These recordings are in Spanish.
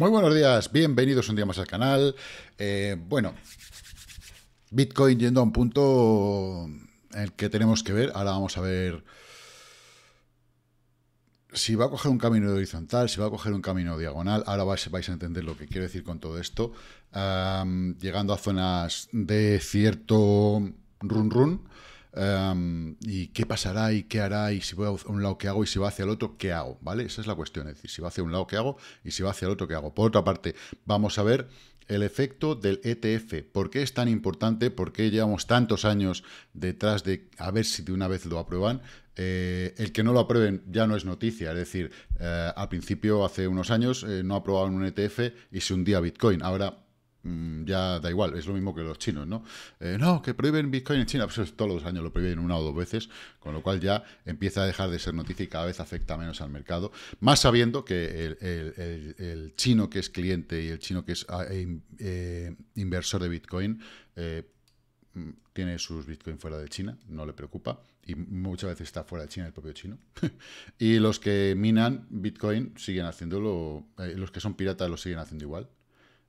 Muy buenos días, bienvenidos un día más al canal. Eh, bueno, Bitcoin yendo a un punto en el que tenemos que ver. Ahora vamos a ver si va a coger un camino horizontal, si va a coger un camino diagonal. Ahora vais, a entender lo que quiero decir con todo esto. llegando a zonas de cierto run run. Em, y qué pasará y qué hará y si voy a un lado que hago y si va hacia el otro qué hago, ¿vale? Esa es la cuestión, es decir, si va hacia un lado que hago y si va hacia el otro qué hago. Por otra parte, vamos a ver el efecto del ETF. ¿Por qué es tan importante? ¿Por qué llevamos tantos años detrás de a ver si de una vez lo aprueban? Eh, el que no lo aprueben ya no es noticia. Es decir, eh, al principio, hace unos años, eh, no aprobaban un ETF y se hundía Bitcoin. Ahora Mm, ya da igual, es lo mismo que los chinos, ¿no? Eh, no, que prohíben Bitcoin en China, pues todos los años lo prohíben una o dos veces, con lo cual ya empieza a dejar de ser noticia y cada vez afecta menos al mercado, más sabiendo que el, chino que es cliente y el chino que es ah, eh, eh, inversor de Bitcoin mm, tiene sus Bitcoin fuera de China, no le preocupa, y muchas veces está fuera de China el propio chino. y los que minan Bitcoin siguen haciéndolo, los que son piratas lo siguen haciendo igual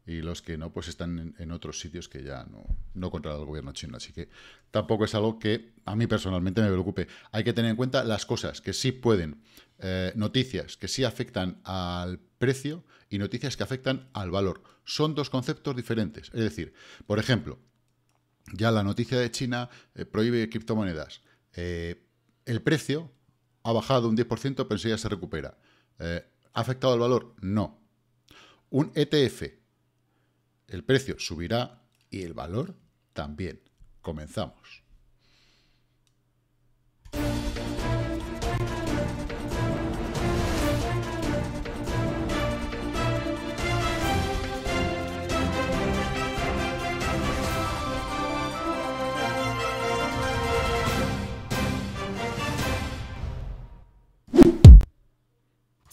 y los que no, pues están en, otros sitios que ya no, no controla el gobierno chino. Así que tampoco es algo que a mí personalmente me preocupe. Hay que tener en cuenta las cosas que sí pueden, eh, noticias que sí afectan al precio y noticias que afectan al valor. Son dos conceptos diferentes. Es decir, por ejemplo, ya la noticia de China eh, prohíbe criptomonedas. Eh, el precio ha bajado un 10%, pero ya se recupera. ¿Ha afectado al valor? No. Un ETF el precio subirá y el valor también. Comenzamos.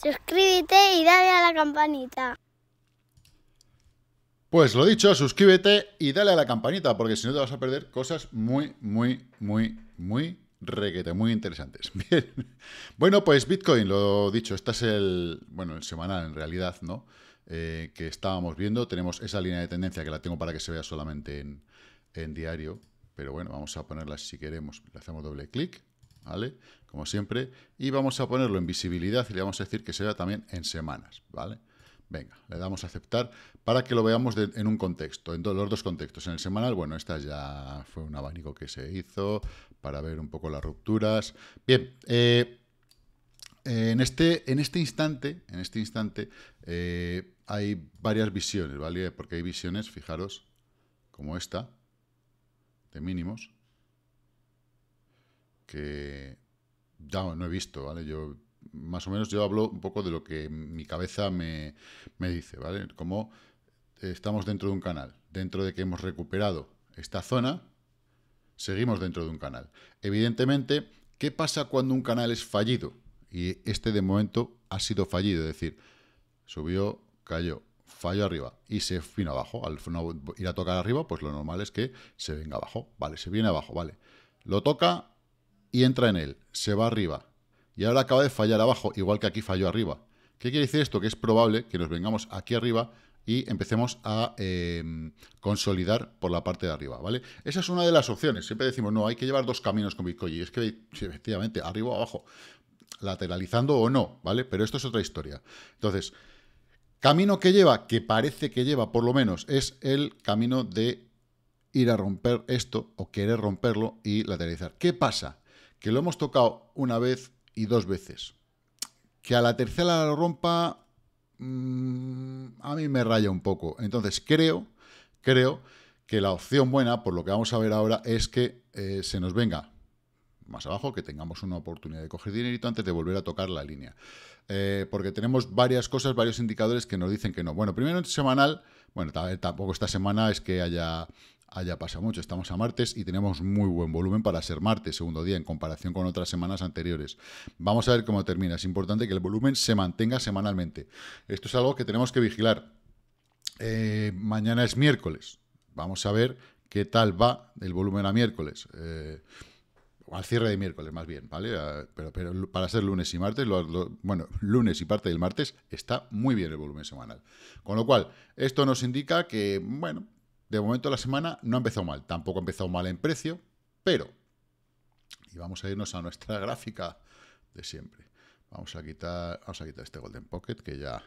Suscríbete y dale a la campanita. Pues lo dicho, suscríbete y dale a la campanita, porque si no te vas a perder cosas muy, muy, muy, muy requete, muy interesantes. Bien. Bueno, pues Bitcoin, lo dicho, este es el, bueno, el semanal en realidad, ¿no? Eh, que estábamos viendo. Tenemos esa línea de tendencia que la tengo para que se vea solamente en, diario. Pero bueno, vamos a ponerla si queremos. Le hacemos doble clic, ¿vale? Como siempre. Y vamos a ponerlo en visibilidad y le vamos a decir que se vea también en semanas, ¿vale? vale Venga, le damos a aceptar para que lo veamos en un contexto, en los dos contextos. En el semanal, bueno, esta ya fue un abanico que se hizo para ver un poco las rupturas. Bien, eh, eh, en, este, en este instante, en este instante eh, hay varias visiones, ¿vale? Porque hay visiones, fijaros, como esta, de mínimos, que ya no he visto, ¿vale? Yo más o menos yo hablo un poco de lo que mi cabeza me, dice, ¿vale? Como estamos dentro de un canal, dentro de que hemos recuperado esta zona, seguimos dentro de un canal. Evidentemente, ¿qué pasa cuando un canal es fallido? Y este de momento ha sido fallido, es decir, subió, cayó, falló arriba y se vino abajo. Al ir a tocar arriba, pues lo normal es que se venga abajo, vale, se viene abajo, vale. Lo toca y entra en él, se va arriba, y ahora acaba de fallar abajo, igual que aquí falló arriba. ¿Qué quiere decir esto? Que es probable que nos vengamos aquí arriba y empecemos a em, consolidar por la parte de arriba, ¿vale? Esa es una de las opciones. Siempre decimos, no, hay que llevar dos caminos con Bitcoin. Y es que, efectivamente, arriba o abajo, lateralizando o no, ¿vale? Pero esto es otra historia. Entonces, camino que lleva, que parece que lleva por lo menos, es el camino de ir a romper esto o querer romperlo y lateralizar. ¿Qué pasa? Que lo hemos tocado una vez, y dos veces. Que a la tercera la rompa, mm, a mí me raya un poco. Entonces creo, creo que la opción buena, por lo que vamos a ver ahora, es que eh, se nos venga más abajo, que tengamos una oportunidad de coger dinerito antes de volver a tocar la línea. Eh, porque tenemos varias cosas, varios indicadores que nos dicen que no. Bueno, primero en semanal, bueno, tampoco esta semana es que haya allá pasa mucho. Estamos a martes y tenemos muy buen volumen para ser martes, segundo día, en comparación con otras semanas anteriores. Vamos a ver cómo termina. Es importante que el volumen se mantenga semanalmente. Esto es algo que tenemos que vigilar. Eh, mañana es miércoles. Vamos a ver qué tal va el volumen a miércoles. O eh, al cierre de miércoles, más bien, ¿vale? Ah, pero, para ser lunes y martes, bueno, lunes y parte del martes está muy bien el volumen semanal. Con lo cual, esto nos indica que, bueno, de momento la semana no ha empezado mal, tampoco ha empezado mal en precio, pero, y vamos a irnos a nuestra gráfica de siempre. Vamos a quitar, vamos a quitar este Golden Pocket, que ya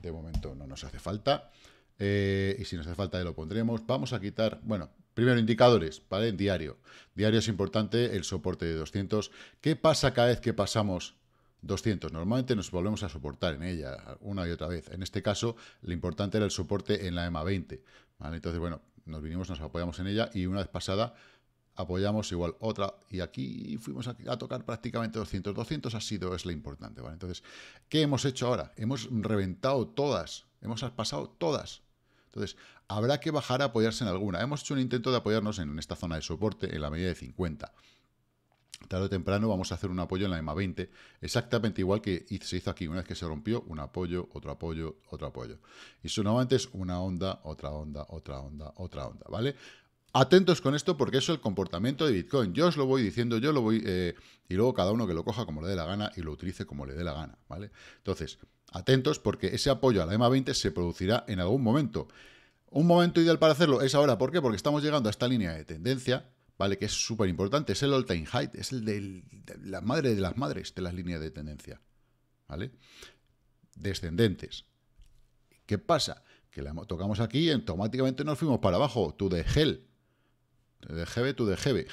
de momento no nos hace falta. Eh, y si nos hace falta ya lo pondremos. Vamos a quitar, bueno, primero indicadores, ¿vale? Diario. Diario es importante, el soporte de 200. ¿Qué pasa cada vez que pasamos 200. Normalmente nos volvemos a soportar en ella una y otra vez. En este caso, lo importante era el soporte en la EMA 20. Entonces, bueno, nos vinimos, nos apoyamos en ella y una vez pasada apoyamos igual otra y aquí fuimos a, tocar prácticamente 200. 200 ha sido, es lo importante, ¿vale? Entonces, ¿qué hemos hecho ahora? Hemos reventado todas, hemos pasado todas. Entonces, habrá que bajar a apoyarse en alguna. Hemos hecho un intento de apoyarnos en esta zona de soporte en la medida de 50 tarde o temprano vamos a hacer un apoyo en la EMA 20, exactamente igual que se hizo aquí, una vez que se rompió, un apoyo, otro apoyo, otro apoyo. Y eso antes es una onda, otra onda, otra onda, otra onda, ¿vale? Atentos con esto porque eso es el comportamiento de Bitcoin. Yo os lo voy diciendo, yo lo voy... Eh, y luego cada uno que lo coja como le dé la gana y lo utilice como le dé la gana, ¿vale? Entonces, atentos porque ese apoyo a la EMA 20 se producirá en algún momento. Un momento ideal para hacerlo es ahora, ¿por qué? Porque estamos llegando a esta línea de tendencia, ¿vale? Que es súper importante, es el all-time high, es el de la madre de las madres de las líneas de tendencia, ¿vale? Descendentes. ¿Qué pasa? Que la tocamos aquí y automáticamente nos fuimos para abajo, Tú de hell, de GB tú de GB.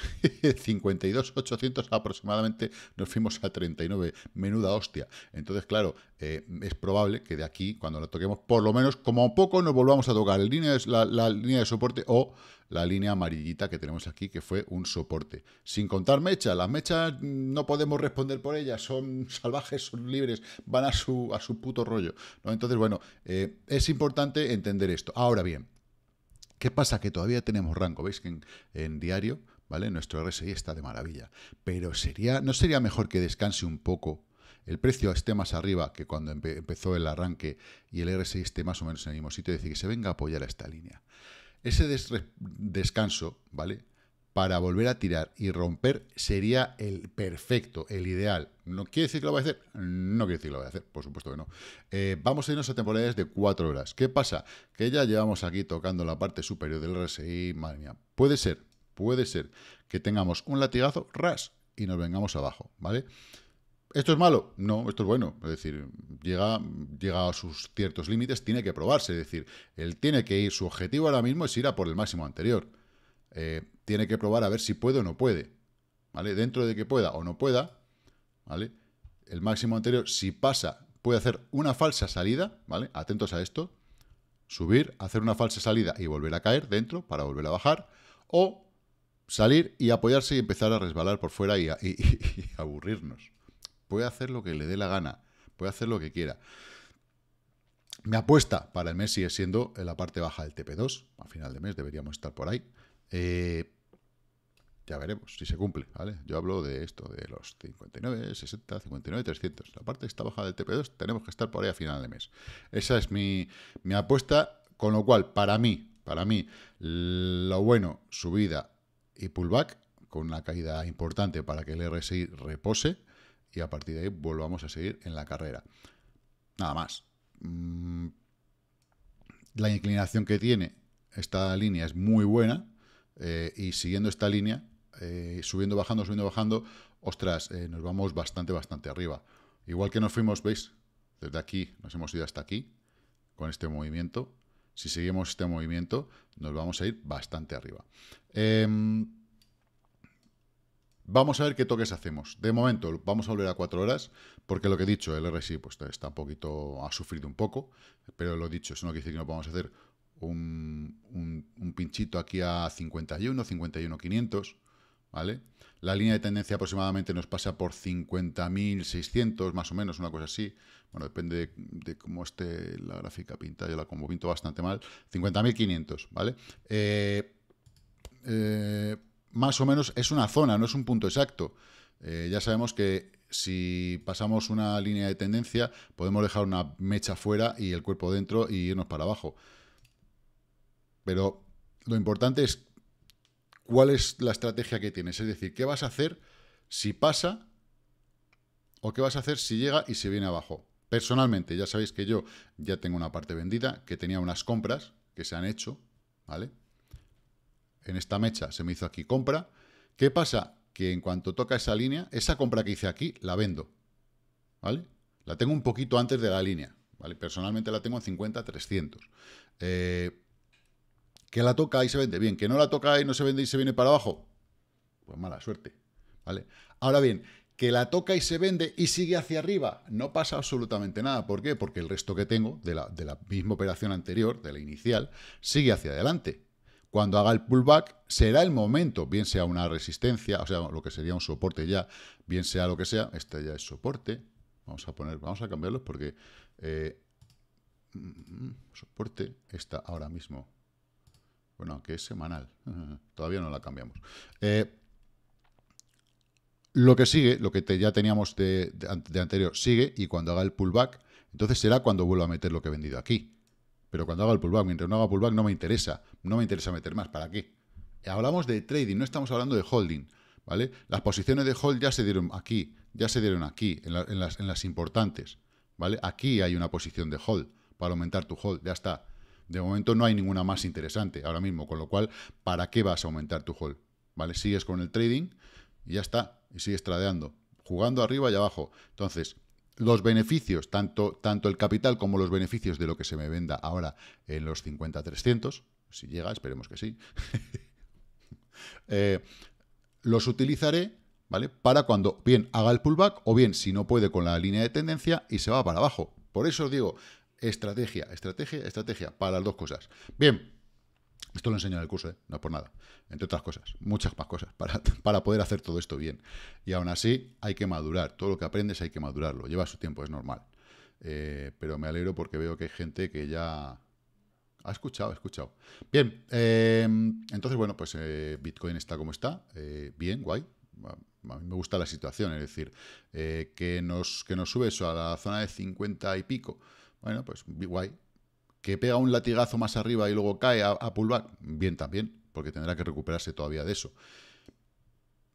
52.800 aproximadamente nos fuimos a 39. Menuda hostia. Entonces, claro, eh, es probable que de aquí, cuando lo toquemos, por lo menos como poco nos volvamos a tocar la, línea de soporte o la línea amarillita que tenemos aquí, que fue un soporte. Sin contar mechas. Las mechas mm, no podemos responder por ellas. Son salvajes, son libres, van a su, a su puto rollo. Entonces, bueno, eh, es importante entender esto. Ahora bien, ¿Qué pasa? Que todavía tenemos rango. Veis que en, diario, ¿vale? Nuestro RSI está de maravilla. Pero sería, ¿no sería mejor que descanse un poco el precio esté más arriba que cuando empezó el arranque y el RSI esté más o menos en el mismo sitio, es decir, que se venga a apoyar a esta línea. Ese descanso, ¿vale? para volver a tirar y romper sería el perfecto, el ideal. ¿No quiere decir que lo va a hacer? No quiere decir que lo voy a hacer, por supuesto que no. Eh, vamos a irnos a temporadas de 4 horas. ¿Qué pasa? Que ya llevamos aquí tocando la parte superior del RSI, madre mía. Puede ser, puede ser que tengamos un latigazo, ras, y nos vengamos abajo, ¿vale? ¿Esto es malo? No, esto es bueno. Es decir, llega, llega a sus ciertos límites, tiene que probarse. Es decir, él tiene que ir, su objetivo ahora mismo es ir a por el máximo anterior. Eh, tiene que probar a ver si puede o no puede. ¿Vale? Dentro de que pueda o no pueda, ¿vale? El máximo anterior, si pasa, puede hacer una falsa salida, ¿vale? Atentos a esto. Subir, hacer una falsa salida y volver a caer dentro para volver a bajar. O salir y apoyarse y empezar a resbalar por fuera y, aburrirnos. Puede hacer lo que le dé la gana. Puede hacer lo que quiera. Mi apuesta para el mes sigue siendo en la parte baja del TP2. A final de mes deberíamos estar por ahí. Eh, ya veremos si se cumple, ¿vale? Yo hablo de esto, de los 59, 60, 59, 300. La parte está baja del TP2 tenemos que estar por ahí a final de mes. Esa es mi, apuesta, con lo cual, para mí, para mí, lo bueno, subida y pullback, con una caída importante para que el RSI repose, y a partir de ahí volvamos a seguir en la carrera. Nada más. Mm, la inclinación que tiene esta línea es muy buena, eh, y siguiendo esta línea, eh, subiendo, bajando, subiendo, bajando, ostras, eh, nos vamos bastante, bastante arriba. Igual que nos fuimos, veis, desde aquí nos hemos ido hasta aquí con este movimiento. Si seguimos este movimiento, nos vamos a ir bastante arriba. Em, vamos a ver qué toques hacemos. De momento, vamos a volver a 4 horas, porque lo que he dicho, el RSI pues, está un poquito, ha sufrido un poco, pero lo dicho, eso no quiere decir que no podamos hacer un, pinchito aquí a 51, 51, 500, ¿vale? La línea de tendencia aproximadamente nos pasa por 50.600, más o menos, una cosa así. Bueno, depende de, cómo esté la gráfica pinta, yo la como pinto bastante mal. 50.500, ¿vale? Eh, eh, más o menos es una zona, no es un punto exacto. Eh, ya sabemos que si pasamos una línea de tendencia, podemos dejar una mecha fuera y el cuerpo dentro y irnos para abajo. Pero lo importante es cuál es la estrategia que tienes. Es decir, ¿qué vas a hacer si pasa o qué vas a hacer si llega y se viene abajo? Personalmente, ya sabéis que yo ya tengo una parte vendida, que tenía unas compras que se han hecho, ¿vale? En esta mecha se me hizo aquí compra. ¿Qué pasa? Que en cuanto toca esa línea, esa compra que hice aquí, la vendo, ¿vale? La tengo un poquito antes de la línea, ¿vale? Personalmente la tengo en 50, 300 que la toca y se vende bien, que no la toca y no se vende y se viene para abajo, pues mala suerte, ¿vale? Ahora bien, que la toca y se vende y sigue hacia arriba, no pasa absolutamente nada. ¿Por qué? Porque el resto que tengo de la, misma operación anterior, de la inicial, sigue hacia adelante. Cuando haga el pullback será el momento, bien sea una resistencia, o sea, lo que sería un soporte ya, bien sea lo que sea, este ya es soporte. Vamos a poner, vamos a cambiarlos porque eh, mm, mm, mm, soporte está ahora mismo bueno, que es semanal. Todavía no la cambiamos. Eh, lo que sigue, lo que ya teníamos de, anterior, sigue y cuando haga el pullback, entonces será cuando vuelva a meter lo que he vendido aquí. Pero cuando haga el pullback, mientras no haga pullback no me interesa, no me interesa meter más, ¿para qué? Hablamos de trading, no estamos hablando de holding, ¿vale? Las posiciones de hold ya se dieron aquí, ya se dieron aquí, en, las, importantes, ¿vale? Aquí hay una posición de hold para aumentar tu hold, ya está. De momento no hay ninguna más interesante ahora mismo, con lo cual, ¿para qué vas a aumentar tu hold? ¿Vale? Sigues con el trading y ya está, y sigues tradeando, jugando arriba y abajo. Entonces, los beneficios, tanto, tanto el capital como los beneficios de lo que se me venda ahora en los 50-300, si llega, esperemos que sí, eh, los utilizaré ¿vale? para cuando bien haga el pullback o bien si no puede con la línea de tendencia y se va para abajo. Por eso os digo, Estrategia, estrategia, estrategia, para las dos cosas. Bien, esto lo enseño en el curso, ¿eh? no por nada, entre otras cosas, muchas más cosas, para, para poder hacer todo esto bien. Y aún así hay que madurar, todo lo que aprendes hay que madurarlo, lleva su tiempo, es normal. Eh, pero me alegro porque veo que hay gente que ya ha escuchado, ha escuchado. Bien, em, entonces, bueno, pues eh, Bitcoin está como está, bien, guay. A mí me gusta la situación, es decir, que, nos, que nos sube eso a la zona de 50 y pico, bueno, pues guay. Que pega un latigazo más arriba y luego cae a, pulvar, Bien también, porque tendrá que recuperarse todavía de eso.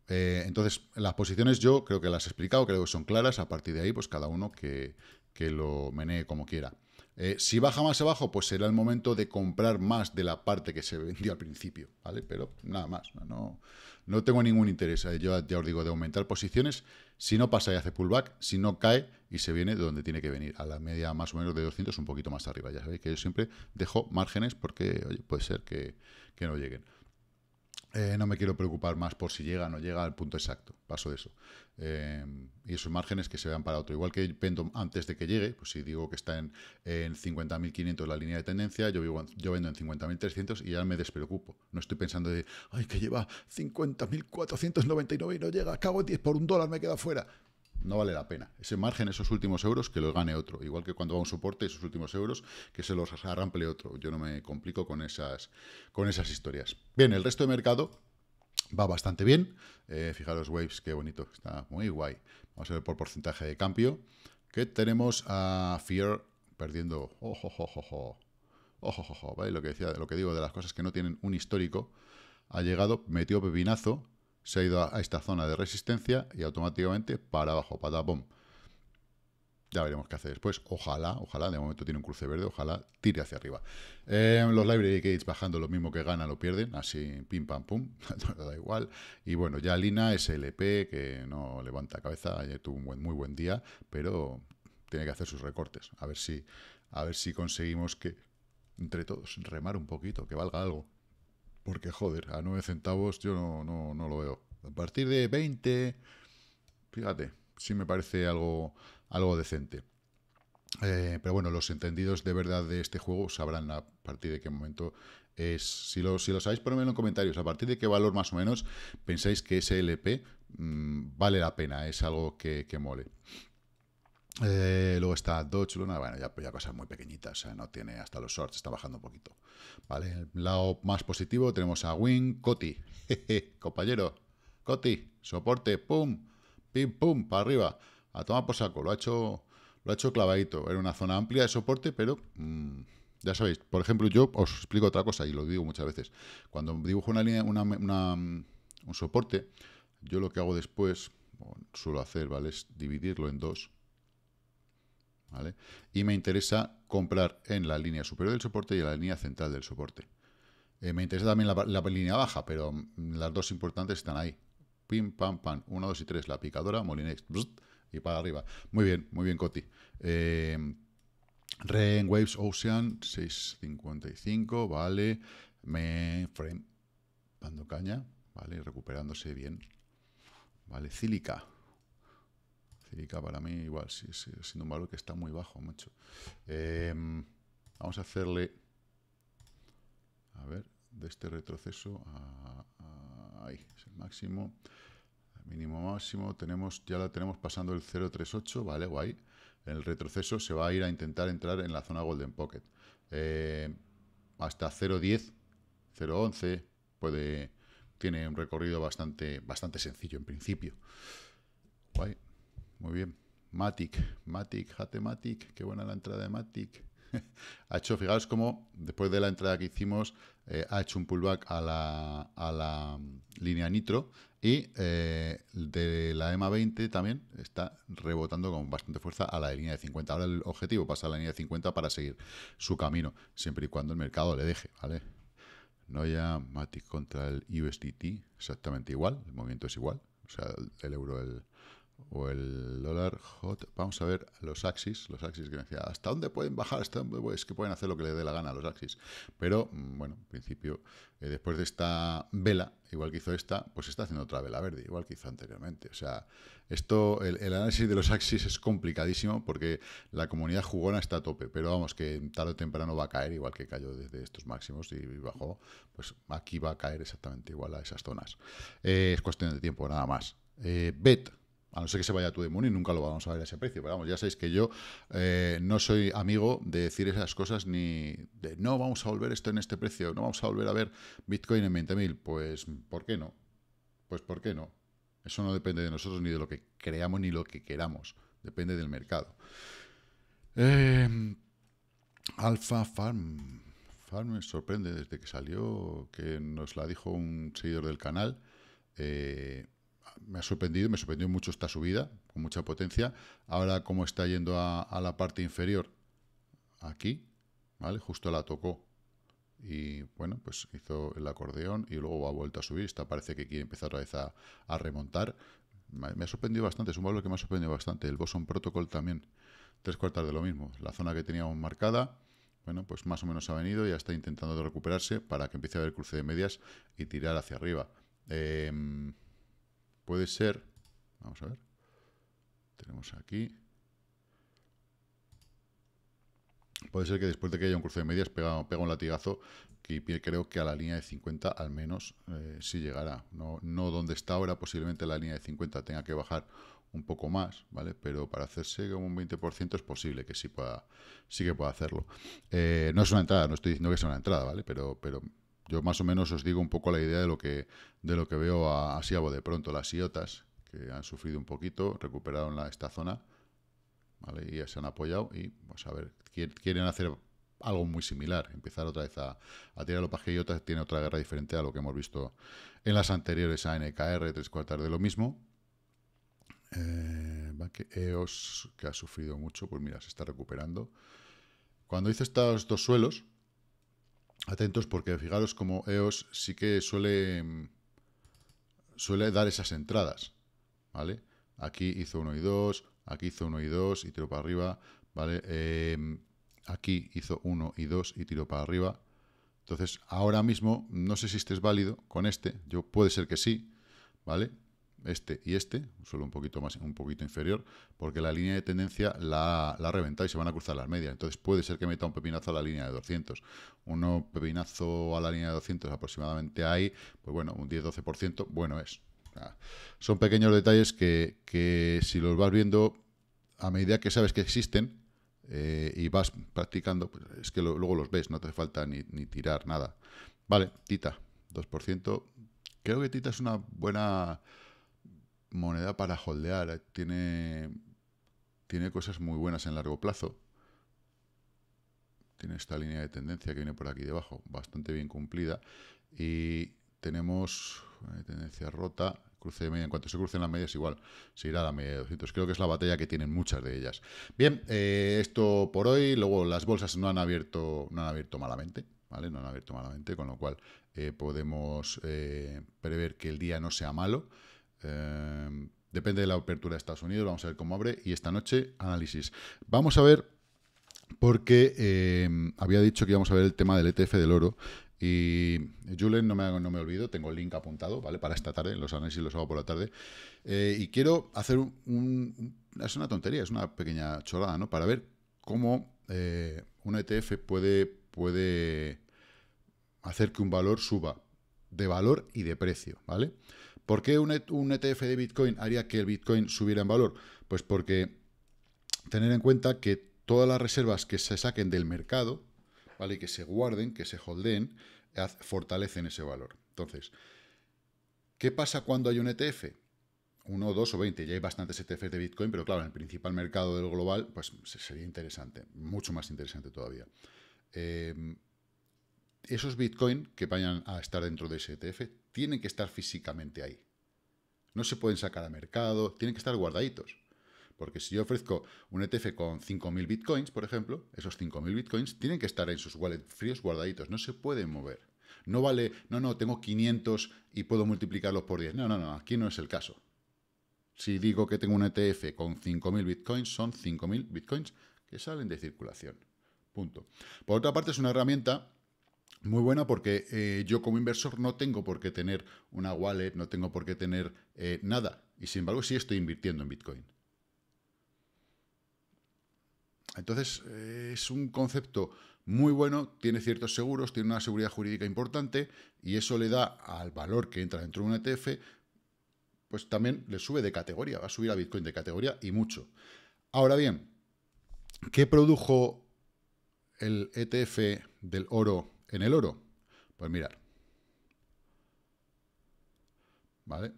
Eh, entonces, las posiciones yo creo que las he explicado, creo que son claras. A partir de ahí, pues cada uno que, que lo menee como quiera. Eh, si baja más abajo, pues será el momento de comprar más de la parte que se vendió al principio, ¿vale? Pero nada más, no, no, tengo ningún interés, eh, yo ya os digo, de aumentar posiciones, si no pasa y hace pullback, si no cae y se viene de donde tiene que venir, a la media más o menos de 200, un poquito más arriba, ya sabéis que yo siempre dejo márgenes porque oye, puede ser que no lleguen. Eh, no me quiero preocupar más por si llega o no llega al punto exacto. Paso de eso. Eh, y esos márgenes que se vean para otro. Igual que vendo antes de que llegue, pues si digo que está en, en 50.500 la línea de tendencia, yo, yo vendo en 50.300 y ya me despreocupo. No estoy pensando de, ay, que lleva 50.499 y no llega, cago en 10, por un dólar me queda fuera no vale la pena. Ese margen, esos últimos euros, que lo gane otro. Igual que cuando va un soporte, esos últimos euros, que se los arrample otro. Yo no me complico con esas, con esas historias. Bien, el resto de mercado va bastante bien. Eh, fijaros, Waves, qué bonito, está muy guay. Vamos a ver por porcentaje de cambio. Que tenemos a Fear perdiendo... Ojo, ojo, ojo. Ojo, ojo, Lo, que decía, lo que digo de las cosas que no tienen un histórico. Ha llegado, metió pepinazo se ha ido a, esta zona de resistencia y automáticamente para abajo, patapom. Ya veremos qué hace después. Ojalá, ojalá, de momento tiene un cruce verde, ojalá tire hacia arriba. Eh, los library gates bajando lo mismo que gana, lo pierden, así pim pam pum, da igual. Y bueno, ya Lina SLP, que no levanta cabeza, ayer tuvo un buen, muy buen día, pero tiene que hacer sus recortes. A ver si, a ver si conseguimos que, entre todos, remar un poquito, que valga algo. Porque, joder, a 9 centavos yo no, no, lo veo. A partir de 20, fíjate, sí me parece algo, algo decente. Eh, pero bueno, los entendidos de verdad de este juego sabrán a partir de qué momento es. Si lo, si lo sabéis, ponedmelo en comentarios. A partir de qué valor más o menos pensáis que ese LP mm, vale la pena, es algo que mole. Eh, luego está Dodge Luna, bueno, ya, cosas muy pequeñitas, o sea, no tiene hasta los shorts, está bajando un poquito. ¿Vale? El lado más positivo tenemos a Win, Coti, compañero, Coti, soporte, pum, pim, pum, para arriba, a tomar por saco, lo ha hecho, lo ha hecho clavadito, era una zona amplia de soporte, pero mm, ya sabéis, por ejemplo, yo os explico otra cosa y lo digo muchas veces, cuando dibujo una línea, un soporte, yo lo que hago después, suelo hacer, ¿vale? Es dividirlo en dos y me interesa comprar en la línea superior del soporte y en la línea central del soporte. Eh, me interesa también la, línea baja, pero mm, las dos importantes están ahí. Pim, pam, pam. 1, 2 y 3. La picadora, Molinex. y para arriba. Muy bien, muy bien, Coti. Eh, Ren, Waves, Ocean, 6.55, vale. Me frame, dando caña, vale, recuperándose bien. Vale, Cílica, para mí, igual, sí, sí, siendo un valor que está muy bajo, mucho. Em, vamos a hacerle, a ver, de este retroceso a, ahí, es el máximo, mínimo máximo, tenemos, ya la tenemos pasando el 0.38, vale, guay. en El retroceso se va a ir a intentar entrar en la zona Golden Pocket. Em, hasta 0.10, 0.11, puede, tiene un recorrido bastante, bastante sencillo en principio. Guay muy bien. Matic, Matic, jate Matic, qué buena la entrada de Matic. ha hecho, fijaos cómo después de la entrada que hicimos, eh, ha hecho un pullback a la, mm, línea nitro y eh, de la EMA 20 también está rebotando con bastante fuerza a la línea de 50. Ahora el objetivo pasa a la línea de 50 para seguir su camino, siempre y cuando el mercado le deje, ¿vale? No ya Matic contra el USDT, exactamente igual, el movimiento es igual, o sea, el euro, el, o el dólar hot. Vamos a ver los axis, los axis que decía, ¿hasta dónde pueden bajar? ¿Hasta dónde? Es que pueden hacer lo que les dé la gana a los axis. Pero, mm, bueno, en principio, eh, después de esta vela, igual que hizo esta, pues está haciendo otra vela verde, igual que hizo anteriormente. O sea, esto, el, análisis de los axis es complicadísimo porque la comunidad jugona está a tope, pero vamos, que tarde o temprano va a caer, igual que cayó desde estos máximos y, bajó, pues aquí va a caer exactamente igual a esas zonas. Eh, es cuestión de tiempo, nada más. Eh, bet a no ser que se vaya a tu demonio y nunca lo vamos a ver a ese precio. Pero vamos, ya sabéis que yo eh, no soy amigo de decir esas cosas ni de no vamos a volver esto en este precio, no vamos a volver a ver Bitcoin en 20.000. Pues, ¿por qué no? Pues, ¿por qué no? Eso no depende de nosotros ni de lo que creamos ni lo que queramos. Depende del mercado. Em, Alfa Farm. Farm me sorprende desde que salió, que nos la dijo un seguidor del canal. Eh, me ha sorprendido, me sorprendió mucho esta subida, con mucha potencia. Ahora, como está yendo a, la parte inferior, aquí, ¿vale? Justo la tocó y bueno, pues hizo el acordeón y luego ha vuelto a subir. Esta parece que quiere empezar otra vez a, remontar. Me, ha sorprendido bastante, es un valor que me ha sorprendido bastante. El Boson Protocol también, tres cuartas de lo mismo. La zona que teníamos marcada, bueno, pues más o menos ha venido, ya está intentando recuperarse para que empiece a haber cruce de medias y tirar hacia arriba. Em, puede ser, vamos a ver, tenemos aquí, puede ser que después de que haya un cruce de medias pega, un latigazo que creo que a la línea de 50 al menos eh, sí llegará. No, no donde está ahora, posiblemente la línea de 50 tenga que bajar un poco más, ¿vale? Pero para hacerse como un 20% es posible que sí pueda, sí que pueda hacerlo. Eh, no es una entrada, no estoy diciendo que sea una entrada, ¿vale? Pero, pero yo más o menos os digo un poco la idea de lo que, de lo que veo a, así de pronto. Las IOTAS que han sufrido un poquito, recuperaron esta zona, Y ya se han apoyado y, vamos pues, a ver, quieren hacer algo muy similar, empezar otra vez a, a tirar los pajillotas, tiene otra guerra diferente a lo que hemos visto en las anteriores ANKR, tres cuartas de lo mismo. Eh, que EOS, que ha sufrido mucho, pues mira, se está recuperando. Cuando hice estos dos suelos, Atentos porque fijaros como EOS sí que suele, mm, suele dar esas entradas, ¿vale? Aquí hizo 1 y 2, aquí hizo 1 y 2 y tiro para arriba, ¿vale? Em, aquí hizo 1 y 2 y tiró para arriba. Entonces, ahora mismo, no sé si este es válido con este, yo puede ser que sí, ¿vale? este y este, solo un poquito más, un poquito inferior, porque la línea de tendencia la, ha reventado y se van a cruzar las medias. Entonces puede ser que meta un pepinazo a la línea de 200. Uno pepinazo a la línea de 200 aproximadamente ahí pues bueno, un 10-12%, bueno es. Son pequeños detalles que, si los vas viendo a medida que sabes que existen, eh, y vas practicando, pues es que luego los ves, no te hace falta ni, ni, tirar nada. Vale, Tita, 2%. Creo que Tita es una buena moneda para holdear, tiene, tiene cosas muy buenas en largo plazo. Tiene esta línea de tendencia que viene por aquí debajo, bastante bien cumplida. Y tenemos eh, tendencia rota, cruce de media. En cuanto se la las medias, igual se irá a la media de 200. Creo que es la batalla que tienen muchas de ellas. Bien, eh, esto por hoy. Luego, las bolsas no han abierto, no han abierto malamente. ¿Vale? No han abierto malamente, con lo cual eh, podemos prever que el día no sea malo. Em, depende de la apertura de Estados Unidos, vamos a ver cómo abre. Y esta noche, análisis. Vamos a ver, porque em, había dicho que íbamos a ver el tema del ETF del oro. Y Julen, no me, no me olvido, tengo el link apuntado, ¿vale? Para esta tarde, los análisis los hago por la tarde. Eh, y quiero hacer un, Es una tontería, es una pequeña chorrada, ¿no? Para ver cómo eh, un ETF puede, puede hacer que un valor suba de valor y de precio, ¿vale? vale ¿Por qué un, ETF e de Bitcoin haría que el Bitcoin subiera en valor? Pues porque tener en cuenta que todas las reservas que se saquen del mercado, ¿vale? Que se guarden, que se holden, fortalecen ese valor. Entonces, ¿qué pasa cuando hay un ETF? Uno, dos o veinte, ya hay bastantes ETFs de Bitcoin, pero claro, en el principal mercado del global, pues sería interesante, mucho más interesante todavía. Eh, esos Bitcoin que vayan a estar dentro de ese ETF tienen que estar físicamente ahí. No se pueden sacar a mercado, tienen que estar guardaditos. Porque si yo ofrezco un ETF con 5.000 bitcoins, por ejemplo, esos 5.000 bitcoins tienen que estar en sus wallets fríos guardaditos, no se pueden mover. No vale, no, no, tengo 500 y puedo multiplicarlos por 10. No, no, no, aquí no es el caso. Si digo que tengo un ETF con 5.000 bitcoins, son 5.000 bitcoins que salen de circulación. Punto. Por otra parte, es una herramienta muy buena porque eh, yo como inversor no tengo por qué tener una wallet, no tengo por qué tener eh, nada. Y sin embargo sí estoy invirtiendo en Bitcoin. Entonces eh, es un concepto muy bueno, tiene ciertos seguros, tiene una seguridad jurídica importante y eso le da al valor que entra dentro de un ETF, pues también le sube de categoría, va a subir a Bitcoin de categoría y mucho. Ahora bien, ¿qué produjo el ETF del oro en el oro? Pues mirar. ¿Vale?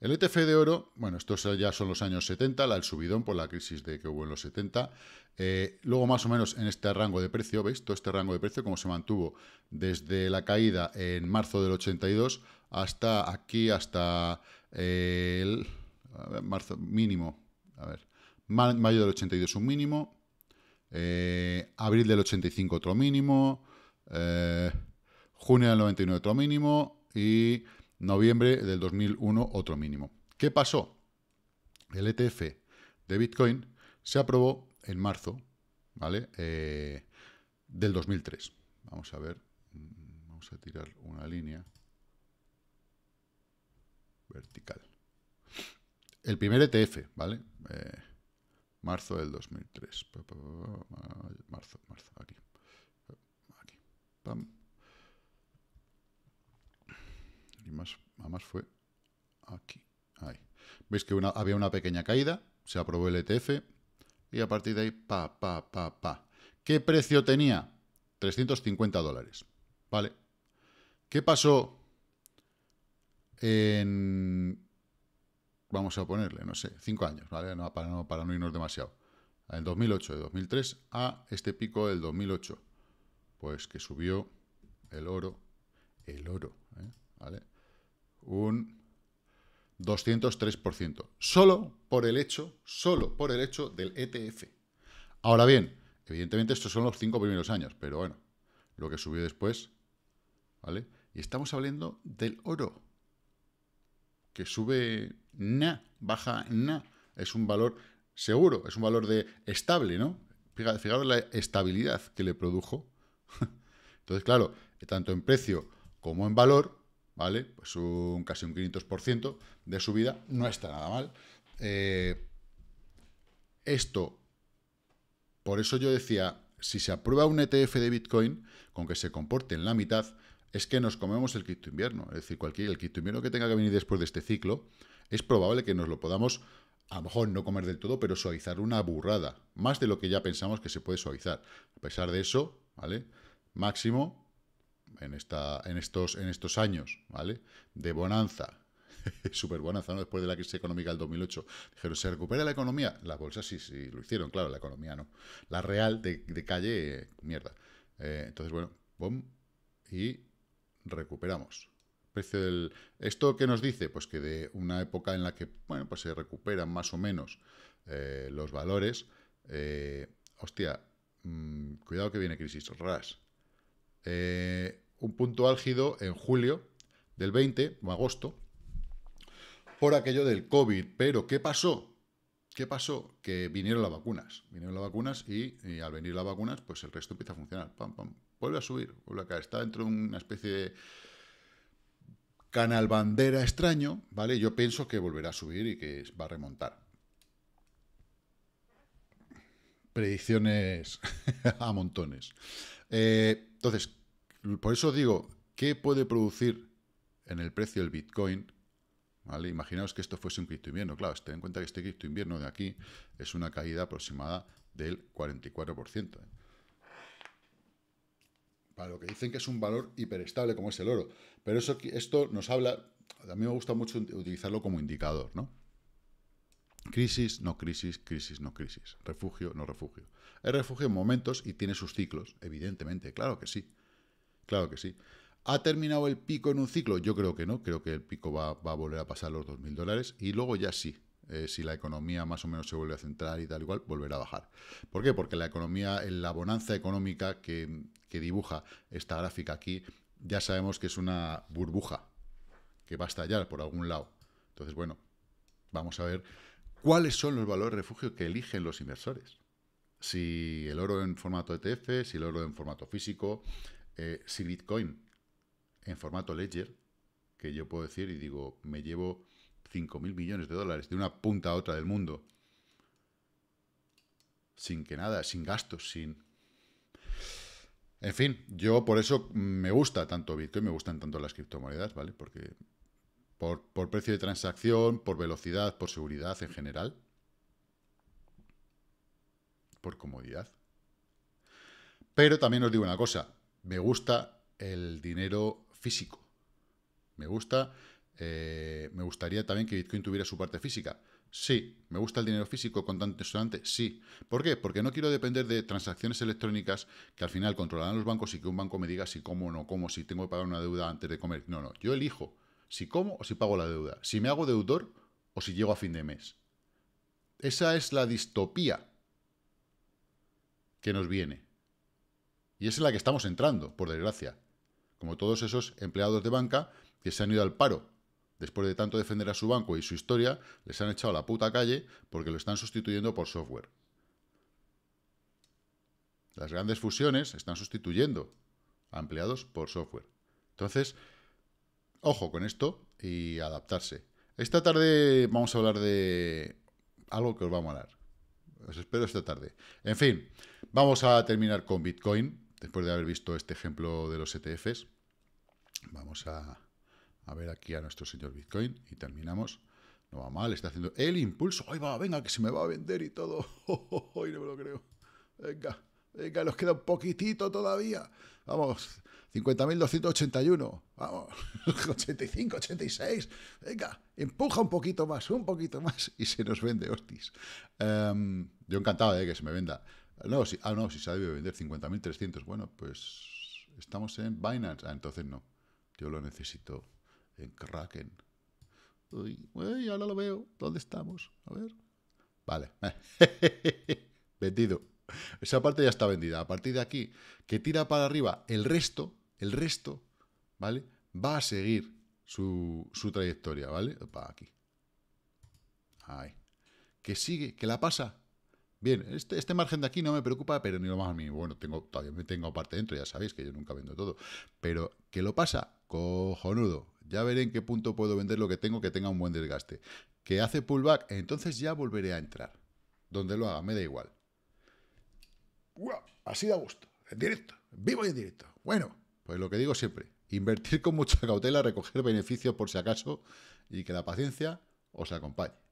El ETF de oro, bueno, estos ya son los años 70, la, el subidón por la crisis de que hubo en los 70. Eh, luego más o menos en este rango de precio, ¿veis? Todo este rango de precio como se mantuvo desde la caída en marzo del 82 hasta aquí, hasta eh, el marzo mínimo, a ver, mayo del 82 un mínimo, eh, abril del 85 otro mínimo, junio del 99 otro mínimo y noviembre del 2001 otro mínimo. ¿Qué pasó? El ETF de Bitcoin se aprobó en marzo ¿vale? del 2003. Vamos a ver, vamos a tirar una línea vertical. El primer ETF, ¿vale? marzo del 2003. Marzo, marzo, aquí. Y más, fue aquí. Ahí. Veis que había una pequeña caída, se aprobó el ETF y a partir de ahí, pa, pa, pa, pa. ¿Qué precio tenía? 350 dólares. ¿Vale? ¿Qué pasó en... Vamos a ponerle, no sé, 5 años, ¿vale? No, para, no, para no irnos demasiado. En 2008, de 2003 a este pico del 2008 pues que subió el oro, el oro, ¿eh? ¿vale? Un 203%, solo por el hecho, solo por el hecho del ETF. Ahora bien, evidentemente estos son los cinco primeros años, pero bueno, lo que subió después, ¿vale? Y estamos hablando del oro, que sube na, baja na, es un valor seguro, es un valor de estable, ¿no? Fijaros la estabilidad que le produjo Entonces, claro, tanto en precio como en valor, ¿vale? Pues un casi un 500% de subida no está nada mal. Eh, esto, por eso yo decía, si se aprueba un ETF de Bitcoin, con que se comporte en la mitad, es que nos comemos el cripto invierno. Es decir, cualquier, el invierno que tenga que venir después de este ciclo, es probable que nos lo podamos, a lo mejor no comer del todo, pero suavizar una burrada, más de lo que ya pensamos que se puede suavizar. A pesar de eso, ¿vale? máximo en, esta, en, estos, en estos años, ¿vale? De bonanza, súper bonanza, Después de la crisis económica del 2008. Dijeron, ¿se recupera la economía? Las bolsas sí, sí, lo hicieron, claro, la economía no. La real de, calle, eh, mierda. Eh, entonces, bueno, y recuperamos. ¿Esto que nos dice? Pues que de una época en la que, bueno, pues se recuperan más o menos eh, los valores, hostia, mm, cuidado que viene crisis, ras. Eh, un punto álgido en julio del 20 o agosto por aquello del COVID. Pero, ¿qué pasó? ¿Qué pasó? Que vinieron las vacunas. Vinieron las vacunas y, al venir las vacunas, pues el resto empieza a funcionar. Pam, pam. Vuelve a subir, vuelve a caer. Está dentro de una especie de canal bandera extraño, ¿vale? Yo pienso que volverá a subir y que va a remontar. Predicciones a montones. Eh, entonces, por eso digo, ¿qué puede producir en el precio del Bitcoin? ¿Vale? Imaginaos que esto fuese un cripto invierno. Claro, ten en cuenta que este cripto invierno de aquí es una caída aproximada del 44%. ¿eh? Para lo que dicen que es un valor hiperestable como es el oro. Pero eso, esto nos habla, a mí me gusta mucho utilizarlo como indicador, ¿no? Crisis, no crisis, crisis, no crisis. Refugio, no refugio. Es refugio en momentos y tiene sus ciclos, evidentemente, claro que sí. Claro que sí. ¿Ha terminado el pico en un ciclo? Yo creo que no, creo que el pico va, a volver a pasar los 2.000 dólares y luego ya sí, eh, si la economía más o menos se vuelve a centrar y tal igual, volverá a bajar. ¿Por qué? Porque la economía, la bonanza económica que, que dibuja esta gráfica aquí, ya sabemos que es una burbuja que va a estallar por algún lado. Entonces, bueno, vamos a ver cuáles son los valores refugio que eligen los inversores. Si el oro en formato ETF, si el oro en formato físico, eh, si Bitcoin en formato ledger, que yo puedo decir y digo, me llevo 5.000 millones de dólares de una punta a otra del mundo, sin que nada, sin gastos, sin... En fin, yo por eso me gusta tanto Bitcoin, me gustan tanto las criptomonedas, ¿vale? Porque por, precio de transacción, por velocidad, por seguridad en general. Por comodidad. Pero también os digo una cosa, me gusta el dinero físico. Me gusta, eh, me gustaría también que Bitcoin tuviera su parte física. Sí, me gusta el dinero físico con tanto sonante, sí. ¿Por qué? Porque no quiero depender de transacciones electrónicas que al final controlarán los bancos y que un banco me diga si como o no como, si tengo que pagar una deuda antes de comer. No, no, yo elijo si como o si pago la deuda, si me hago deudor o si llego a fin de mes. Esa es la distopía que nos viene. Y es en la que estamos entrando, por desgracia. Como todos esos empleados de banca que se han ido al paro. Después de tanto defender a su banco y su historia, les han echado a la puta calle porque lo están sustituyendo por software. Las grandes fusiones están sustituyendo a empleados por software. Entonces, Ojo con esto y adaptarse. Esta tarde vamos a hablar de algo que os va a molar. Os espero esta tarde. En fin, vamos a terminar con Bitcoin, después de haber visto este ejemplo de los ETFs. Vamos a, ver aquí a nuestro señor Bitcoin y terminamos. No va mal, está haciendo el impulso. ¡Ay, va! Venga, que se me va a vender y todo. ¡Hoy no me lo creo! Venga. Venga, eh, nos queda un poquitito todavía. Vamos, 50.281. Vamos, 85, 86. Venga, empuja un poquito más, un poquito más y se nos vende Hostis. Em, yo encantado de eh, que se me venda. No, si, ah, no, si se ha vender 50.300. Bueno, pues estamos en Binance. Ah, entonces no. Yo lo necesito en Kraken. Uy, uy ahora lo veo. ¿Dónde estamos? A ver. Vale. Vendido. Esa parte ya está vendida. A partir de aquí, que tira para arriba, el resto, el resto, ¿vale? Va a seguir su, trayectoria, ¿vale? Para aquí. Ahí. Que sigue, que la pasa. Bien, este, este, margen de aquí no me preocupa, pero ni lo más a mí. Bueno, tengo, todavía me tengo parte dentro, ya sabéis que yo nunca vendo todo. Pero que lo pasa, cojonudo. Ya veré en qué punto puedo vender lo que tengo que tenga un buen desgaste. Que hace pullback, entonces ya volveré a entrar. Donde lo haga, me da igual así de a gusto, en directo, vivo y en directo. Bueno, pues lo que digo siempre, invertir con mucha cautela, recoger beneficios por si acaso y que la paciencia os acompañe.